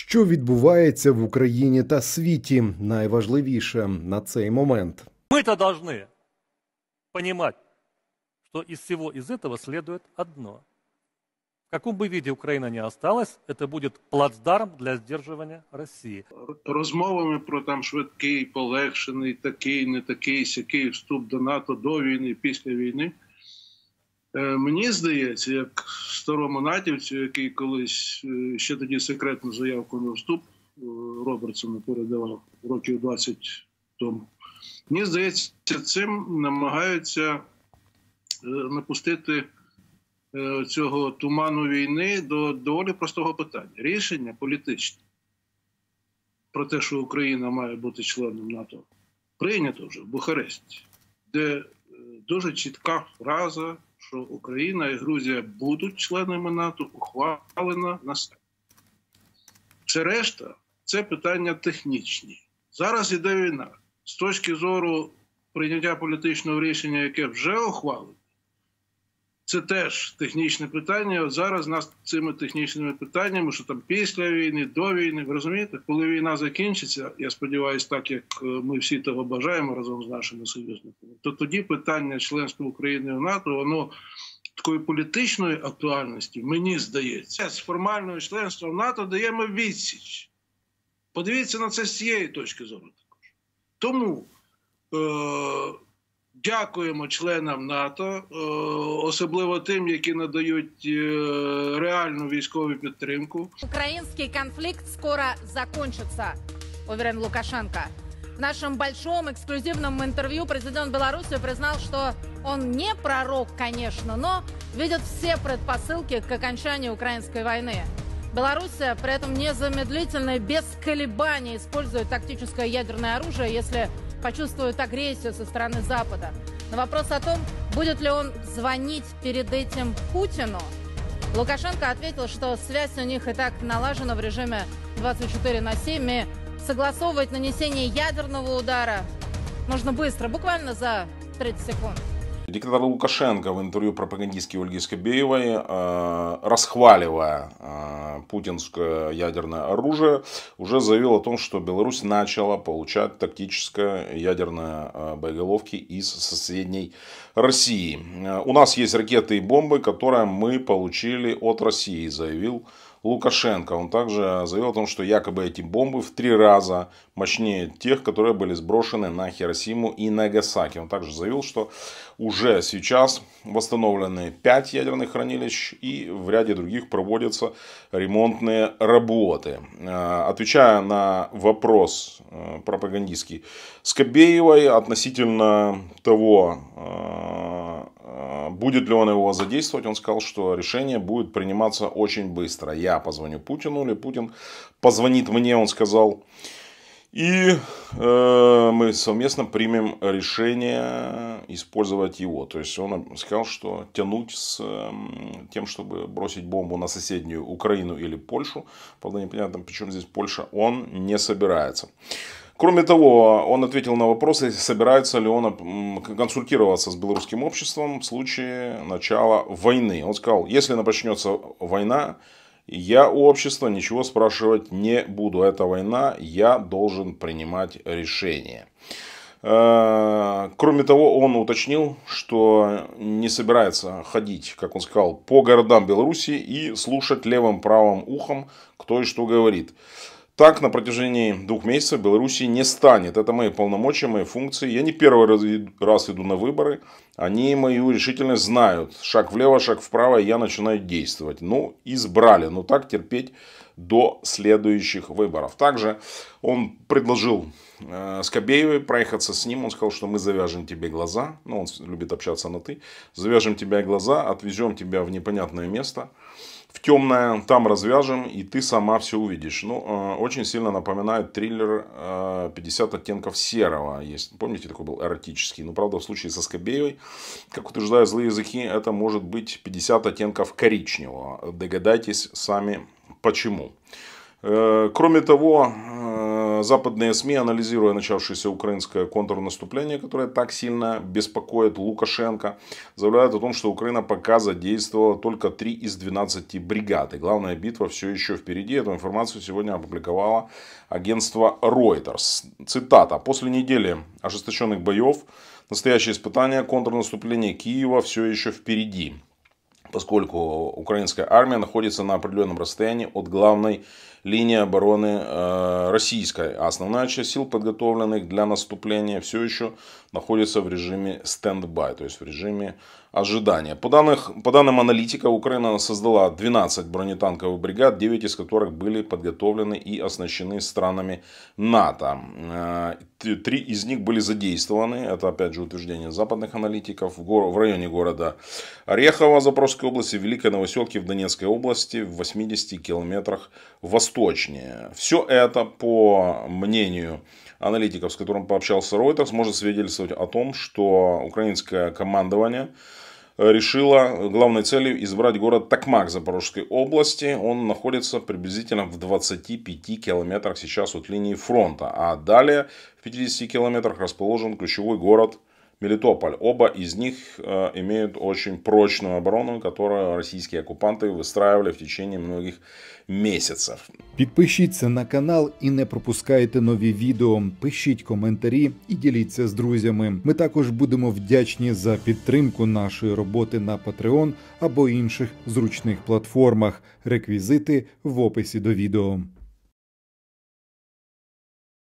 що відбувається в Україні та світі. Найважливіше на цей момент. Ми то повинні розуміти, що із всього із цього слідує одно. В якому би виде Україна не осталась, це буде плацдарм для сдерживания Росії розмовами про там швидкий, полегшений, такий, не такий, сякий вступ до НАТО до війни, після війни. Е, мені здається, як старому натівцю, який колись е, ще тоді секретну заявку на вступ е, Робертсону передавав років 20 тому. Мені здається, цим намагаються е, напустити цього туману війни до доволі простого питання: рішення політичне про те, що Україна має бути членом НАТО, прийнято вже в Бухаресті, де дуже чітка фраза що Україна і Грузія будуть членами НАТО, ухвалена на сайті. Все решта це питання технічні. Зараз іде війна з точки зору прийняття політичного рішення, яке вже ухвалено, це теж технічне питання. От зараз нас цими технічними питаннями, що там після війни, до війни, ви розумієте, коли війна закінчиться, я сподіваюся, так як е, ми всі того бажаємо разом з нашими союзниками, то тоді питання членства України в НАТО воно такої політичної актуальності мені здається з формального членства в НАТО даємо відсіч. Подивіться на це з цієї точки зору. Також тому. Е Дякуємо членам НАТО, особливо тим, які надають реальну військову підтримку. Український конфлікт скоро закінчиться, уверен Лукашенко. В нашем большом эксклюзивном интервью президент Беларуси признал, что он не пророк, конечно, но видит все предпосылки к окончанию украинской войны. Беларусь, при этом незамедлительно и без колебаний использует тактическое ядерное оружие, если почувствует агрессию со стороны Запада. На вопрос о том, будет ли он звонить перед этим Путину, Лукашенко ответил, что связь у них и так налажена в режиме 24 на 7, и согласовывать нанесение ядерного удара можно быстро, буквально за 30 секунд. Диктатор Лукашенко в интервью пропагандистки Ольги Скобеевой, э, расхваливая э, путинское ядерное оружие, уже заявил о том, что Беларусь начала получать тактическое ядерное э, боеголовки из соседней России. Э, у нас есть ракеты и бомбы, которые мы получили от России, заявил Лукашенко. Он также заявил о том, что якобы эти бомбы в три раза мощнее тех, которые были сброшены на Хиросиму и Нагасаки. Он также заявил, что уже сейчас восстановлены пять ядерных хранилищ и в ряде других проводятся ремонтные работы. Э, отвечая на вопрос э, пропагандистский Скобеевой относительно того, э, Будет ли он его задействовать? Он сказал, что решение будет приниматься очень быстро. Я позвоню Путину или Путин позвонит мне, он сказал. И э, мы совместно примем решение использовать его. То есть он сказал, что тянуть с э, тем, чтобы бросить бомбу на соседнюю Украину или Польшу, правда непонятно, причем здесь Польша, он не собирается. Кроме того, он ответил на вопросы, собирается ли он консультироваться с белорусским обществом в случае начала войны. Он сказал, если начнется война, я у общества ничего спрашивать не буду. Это война, я должен принимать решение. Э, кроме того, он уточнил, что не собирается ходить, как он сказал, по городам Беларуси и слушать левым правым ухом, кто и что говорит. Так, на протяжении двух месяцев Белоруссии не станет. Это мои полномочия, мои функции. Я не первый раз, раз иду на выборы. Они мою решительность знают. Шаг влево, шаг вправо, я начинаю действовать. Ну, избрали. Но ну, так терпеть до следующих выборов. Также он предложил э, Скобеевой проехаться с ним. Он сказал, что мы завяжем тебе глаза. Ну, он любит общаться на «ты». Завяжем тебе глаза, отвезем тебя в непонятное место в темное, там развяжем, и ты сама все увидишь. Ну, э, очень сильно напоминает триллер «50 э, оттенков серого». Есть, помните, такой был эротический? Ну, правда, в случае со Скобеевой, как утверждают злые языки, это может быть 50 оттенков коричневого. Догадайтесь сами, почему. Э, кроме того, западные СМИ, анализируя начавшееся украинское контрнаступление, которое так сильно беспокоит Лукашенко, заявляют о том, что Украина пока задействовала только 3 из 12 бригад. И главная битва все еще впереди. Эту информацию сегодня опубликовало агентство Reuters. Цитата. «После недели ожесточенных боев настоящее испытание контрнаступления Киева все еще впереди поскольку украинская армия находится на определенном расстоянии от главной линии обороны э, российской, а основная часть сил, подготовленных для наступления, все еще находится в режиме стендбай, то есть в режиме ожидания. По, данных, по данным аналитика, Украина создала 12 бронетанковых бригад, 9 из которых были подготовлены и оснащены странами НАТО. Э, три из них были задействованы, это опять же утверждение западных аналитиков, в, гор в районе города Орехово, запрос Московской области, в Великой Новоселке в Донецкой области в 80 километрах восточнее. Все это, по мнению аналитиков, с которым пообщался Reuters, может свидетельствовать о том, что украинское командование решила главной целью избрать город Такмак Запорожской области. Он находится приблизительно в 25 километрах сейчас от линии фронта. А далее в 50 километрах расположен ключевой город Мелитополь. Оба из них э, имеют очень прочную оборону, которую российские оккупанты выстраивали в течение многих місяців. Підпишіться на канал і не пропускайте нові відео. Пишіть коментарі і діліться з друзями. Ми також будемо вдячні за підтримку нашої роботи на Patreon або інших зручних платформах. Реквізити в описі до відео.